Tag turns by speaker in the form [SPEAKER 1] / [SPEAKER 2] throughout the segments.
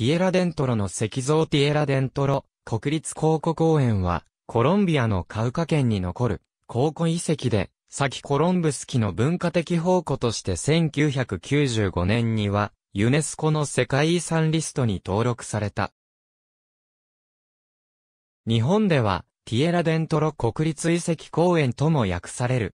[SPEAKER 1] ティエラデントロの石像ティエラデントロ国立考古公園はコロンビアのカウカ県に残る考古遺跡で先コロンブス期の文化的宝庫として1995年にはユネスコの世界遺産リストに登録された。日本ではティエラデントロ国立遺跡公園とも訳される。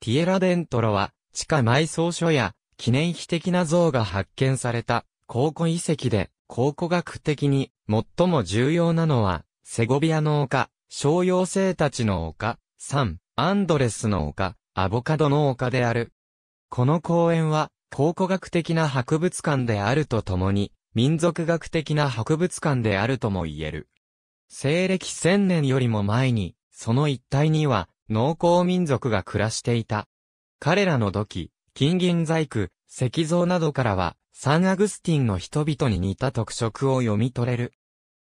[SPEAKER 1] ティエラデントロは地下埋葬所や記念碑的な像が発見された考古遺跡で考古学的に最も重要なのは、セゴビアの丘、商用生たちの丘、サン、アンドレスの丘、アボカドの丘である。この公園は、考古学的な博物館であるとともに、民族学的な博物館であるとも言える。西暦千年よりも前に、その一帯には、農耕民族が暮らしていた。彼らの土器、金銀細工、石像などからは、サンアグスティンの人々に似た特色を読み取れる。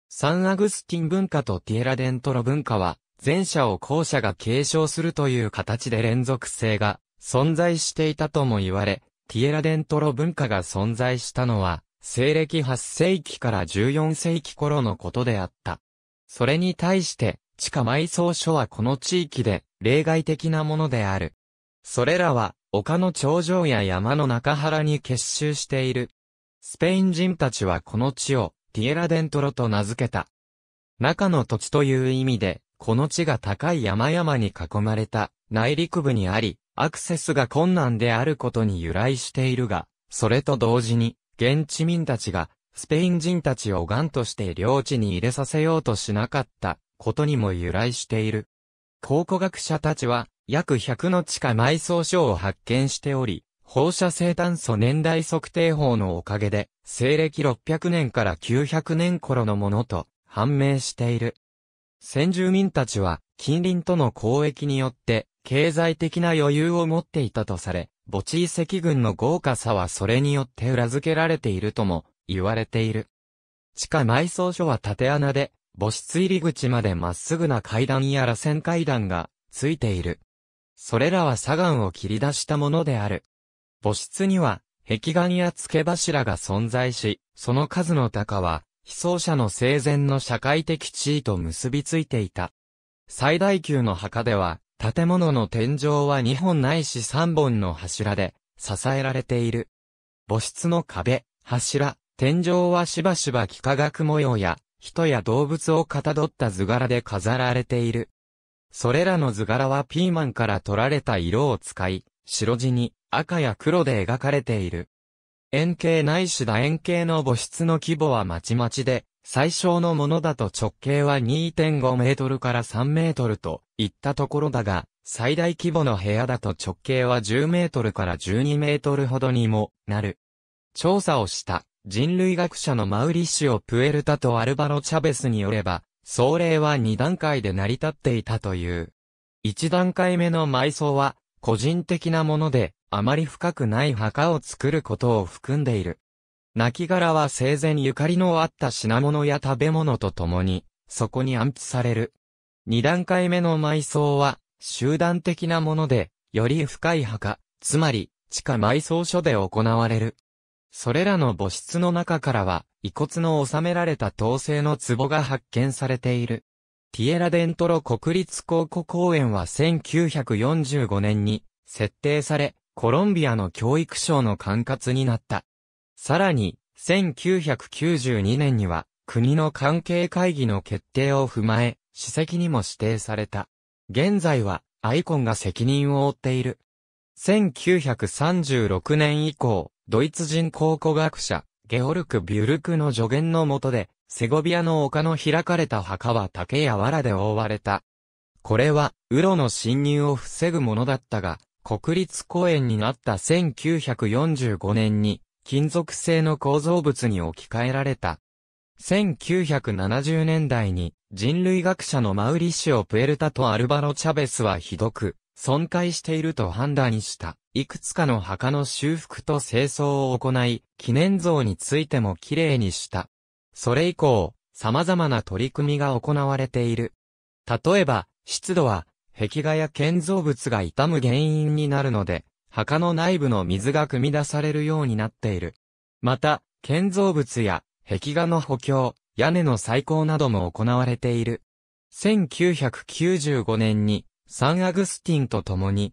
[SPEAKER 1] サンアグスティン文化とティエラデントロ文化は、前者を後者が継承するという形で連続性が存在していたとも言われ、ティエラデントロ文化が存在したのは、西暦8世紀から14世紀頃のことであった。それに対して、地下埋葬所はこの地域で例外的なものである。それらは、丘の頂上や山の中原に結集している。スペイン人たちはこの地をティエラデントロと名付けた。中の土地という意味で、この地が高い山々に囲まれた内陸部にあり、アクセスが困難であることに由来しているが、それと同時に、現地民たちが、スペイン人たちをガンとして領地に入れさせようとしなかったことにも由来している。考古学者たちは、約100の地下埋葬所を発見しており、放射性炭素年代測定法のおかげで、西暦600年から900年頃のものと判明している。先住民たちは、近隣との交易によって、経済的な余裕を持っていたとされ、墓地遺跡群の豪華さはそれによって裏付けられているとも言われている。地下埋葬所は縦穴で、墓室入り口までまっすぐな階段や螺旋階段がついている。それらは砂岩を切り出したものである。墓室には、壁岩や付け柱が存在し、その数の高は、被葬者の生前の社会的地位と結びついていた。最大級の墓では、建物の天井は2本ないし3本の柱で、支えられている。墓室の壁、柱、天井はしばしば幾何学模様や、人や動物をかたどった図柄で飾られている。それらの図柄はピーマンから取られた色を使い、白地に赤や黒で描かれている。円形ないし楕円形の母室の規模はまちまちで、最小のものだと直径は2.5メートルから3メートルといったところだが、最大規模の部屋だと直径は10メートルから12メートルほどにもなる。調査をした人類学者のマウリッシオ・プエルタとアルバロ・チャベスによれば、壮霊は2段階で成り立っていたという。1段階目の埋葬は、個人的なもので、あまり深くない墓を作ることを含んでいる。亡骸は生前ゆかりのあった品物や食べ物と共に、そこに安置される。2段階目の埋葬は、集団的なもので、より深い墓、つまり、地下埋葬所で行われる。それらの母室の中からは、遺骨の収められた陶製の壺が発見されている。ティエラ・デントロ国立考古公園は1945年に設定され、コロンビアの教育省の管轄になった。さらに、1992年には、国の関係会議の決定を踏まえ、史跡にも指定された。現在は、アイコンが責任を負っている。1936年以降、ドイツ人考古学者、ゲオルク・ビュルクの助言の下で、セゴビアの丘の開かれた墓は竹や藁で覆われた。これは、ウロの侵入を防ぐものだったが、国立公園になった1945年に、金属製の構造物に置き換えられた。1970年代に人類学者のマウリシオ・プエルタとアルバロ・チャベスはひどく損壊していると判断した。いくつかの墓の修復と清掃を行い、記念像についてもきれいにした。それ以降、様々な取り組みが行われている。例えば、湿度は、壁画や建造物が傷む原因になるので、墓の内部の水が汲み出されるようになっている。また、建造物や壁画の補強、屋根の再興なども行われている。1995年に、サンアグスティンと共に、